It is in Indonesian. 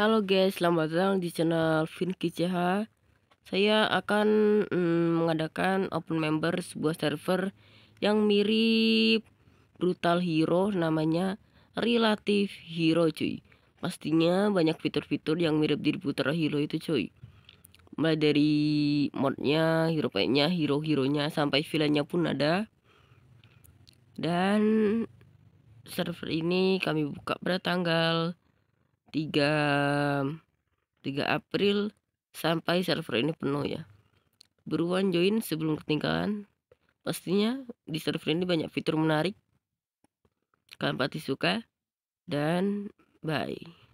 Halo guys, selamat datang di channel Vinky ya, CH. Saya akan mm, mengadakan open member sebuah server yang mirip Brutal Hero namanya Relative Hero cuy. Pastinya banyak fitur-fitur yang mirip di Brutal Hero itu cuy. Mulai dari modnya, hero packnya, hero hero nya, sampai villainnya pun ada. Dan server ini kami buka pada tanggal 3 3 April sampai server ini penuh ya. Buruan join sebelum ketinggalan. Pastinya di server ini banyak fitur menarik. Kalian pasti suka dan bye.